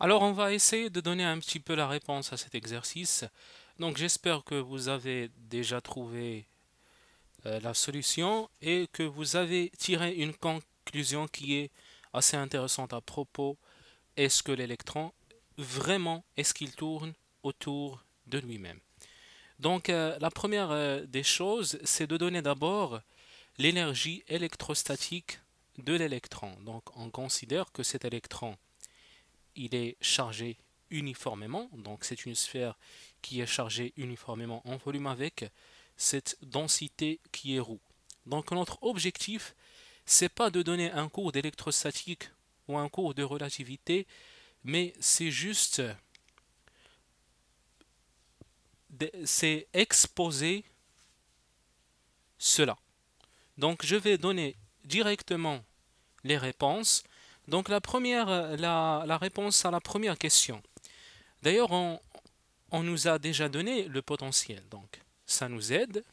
Alors on va essayer de donner un petit peu la réponse à cet exercice. Donc j'espère que vous avez déjà trouvé euh, la solution et que vous avez tiré une conclusion qui est assez intéressante à propos. Est-ce que l'électron, vraiment, est-ce qu'il tourne autour de lui-même Donc euh, la première euh, des choses, c'est de donner d'abord l'énergie électrostatique de l'électron. Donc on considère que cet électron il est chargé uniformément, donc c'est une sphère qui est chargée uniformément en volume avec cette densité qui est roue. Donc notre objectif, c'est pas de donner un cours d'électrostatique ou un cours de relativité, mais c'est juste c'est exposer cela. Donc je vais donner directement les réponses donc la, première, euh, la, réponse à la première question. D'ailleurs, on, nous a déjà donné le potentiel, donc ça nous aide.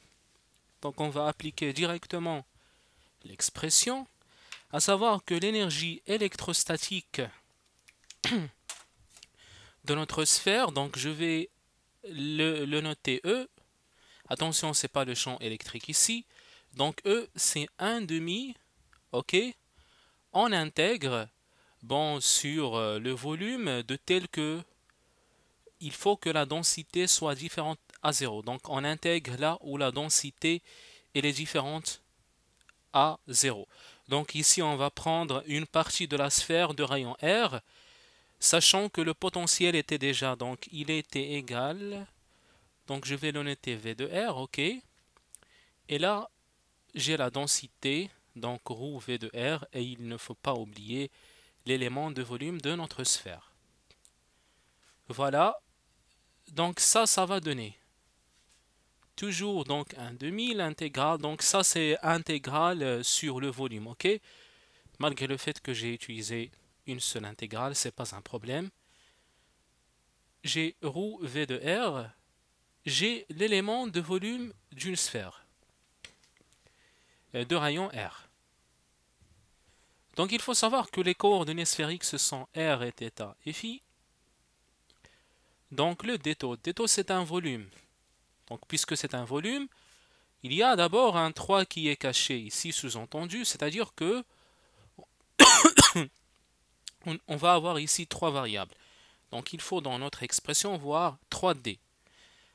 Donc on va appliquer directement l'expression, à savoir que l'énergie électrostatique de notre sphère, donc je vais le, noter E, attention ce n'est pas le champ électrique ici, donc E c'est 1,5. demi, ok, on intègre bon, sur euh, le volume de tel que il faut que la densité soit différente à 0. Donc on intègre là où la densité est différente à 0. Donc ici on va prendre une partie de la sphère de rayon R, sachant que le potentiel était déjà, donc il était égal, donc je vais le Tv V de R, ok. Et là, j'ai la densité donc roue V de R, et il ne faut pas oublier l'élément de volume de notre sphère. Voilà, donc ça, ça va donner toujours donc un demi l'intégrale donc ça c'est intégrale euh, sur le volume ok malgré le fait que j'ai utilisé une seule intégrale c'est pas un problème j'ai ρ v de r j'ai l'élément de volume d'une sphère euh, de rayon r donc il faut savoir que les coordonnées sphériques, ce sont R et θ et φ. Donc le détau, détau c'est un volume. Donc puisque c'est un volume, il y a d'abord un 3 qui est caché ici sous-entendu, c'est-à-dire que on va avoir ici trois variables. Donc il faut dans notre expression voir 3D.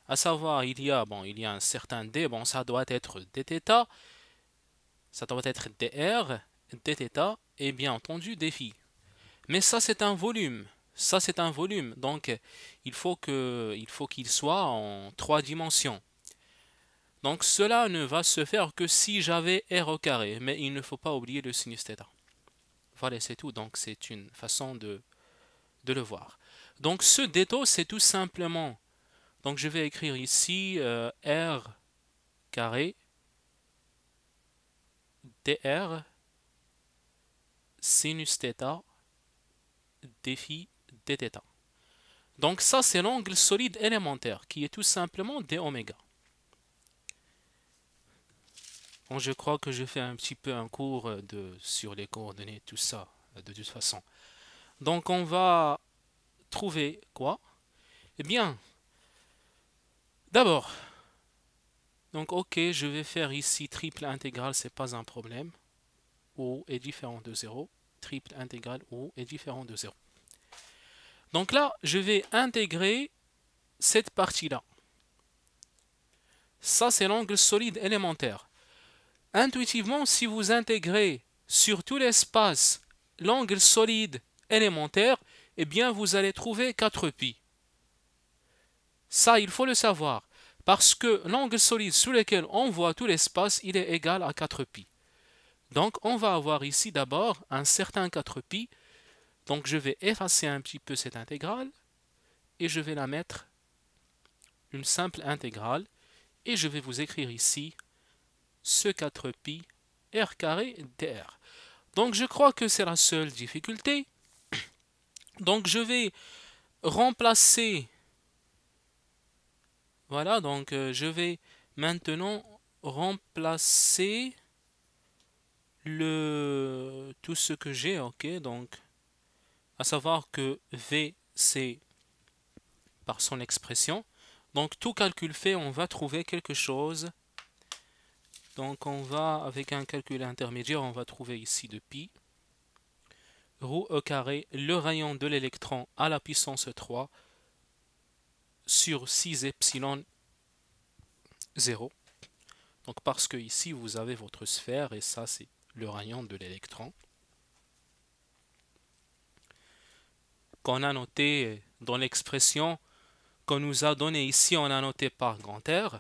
À savoir, il y a bon, il y a un certain D, bon ça doit être dθ, ça doit être dr dθ et bien entendu défi Mais ça c'est un volume, ça c'est un volume, donc il faut qu'il soit en trois dimensions. Donc cela ne va se faire que si j'avais r au carré, mais il ne faut pas oublier le sinus Voilà, c'est tout, donc c'est une façon de, le voir. Donc ce déto, c'est tout simplement, donc je vais écrire ici euh, r carré dr sinus theta défi dθ. Donc ça, c'est l'angle solide élémentaire, qui est tout simplement d oméga. Bon, je crois que je fais un petit peu un cours euh, de, sur les coordonnées, tout ça, euh, de toute façon. Donc on va trouver quoi Eh bien, d'abord, donc ok, je vais faire ici triple intégrale, c'est pas un problème. O est différent de 0 triple intégrale O est différent de 0. Donc là, je vais intégrer cette partie-là. Ça, c'est l'angle solide élémentaire. Intuitivement, si vous intégrez sur tout l'espace l'angle solide élémentaire, eh bien, vous allez trouver 4 pi. Ça, il faut le savoir, parce que l'angle solide sur lequel on voit tout l'espace, il est égal à 4 pi. Donc, on va avoir ici d'abord un certain 4pi. Donc, je vais effacer un petit peu cette intégrale et je vais la mettre une simple intégrale. Et je vais vous écrire ici ce 4pi r carré dr. Donc, je crois que c'est la seule difficulté. Donc, je vais remplacer... Voilà, donc euh, je vais maintenant remplacer le, tout ce que j'ai, ok, donc, à savoir que V, c'est par son expression. Donc, tout calcul fait, on va trouver quelque chose. Donc, on va, avec un calcul intermédiaire, on va trouver ici de pi. roue au carré, le rayon de l'électron à la puissance 3 sur 6 epsilon 0. Donc parce que ici vous avez votre sphère et ça c'est le rayon de l'électron, qu'on a noté dans l'expression qu'on nous a donnée ici, on a noté par grand R.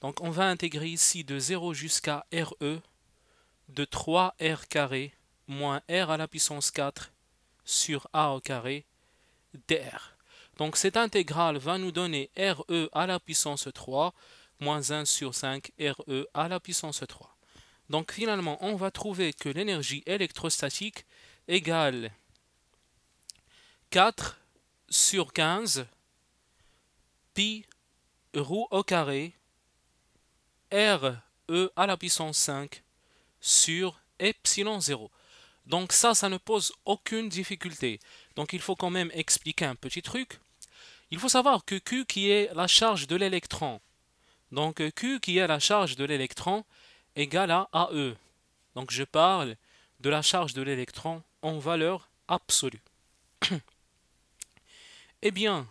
Donc on va intégrer ici de 0 jusqu'à RE de 3 R carré moins R à la puissance 4 sur A au carré dr. Donc cette intégrale va nous donner RE à la puissance 3 moins 1 sur 5 RE à la puissance 3. Donc finalement, on va trouver que l'énergie électrostatique égale 4 sur 15 pi roue au carré r e à la puissance 5 sur epsilon 0. Donc ça, ça ne pose aucune difficulté. Donc il faut quand même expliquer un petit truc. Il faut savoir que Q qui est la charge de l'électron. Donc Q qui est la charge de l'électron, égale à AE. Donc je parle de la charge de l'électron en valeur absolue. eh bien,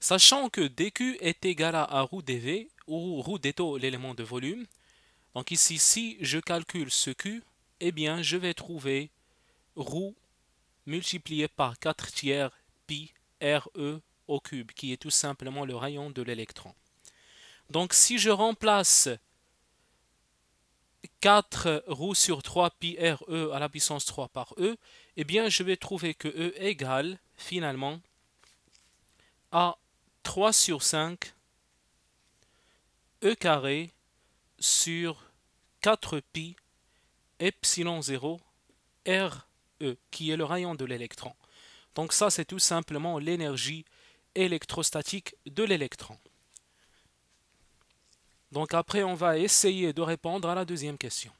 sachant que dq est égal à dV, ou déto l'élément de volume, donc ici, si je calcule ce q, eh bien, je vais trouver roue multiplié par 4 tiers pi RE au cube, qui est tout simplement le rayon de l'électron. Donc si je remplace 4 roues sur 3 pi E à la puissance 3 par E, et eh bien je vais trouver que E égale finalement à 3 sur 5 E carré sur 4 pi epsilon 0 RE, qui est le rayon de l'électron. Donc ça, c'est tout simplement l'énergie électrostatique de l'électron. Donc après, on va essayer de répondre à la deuxième question.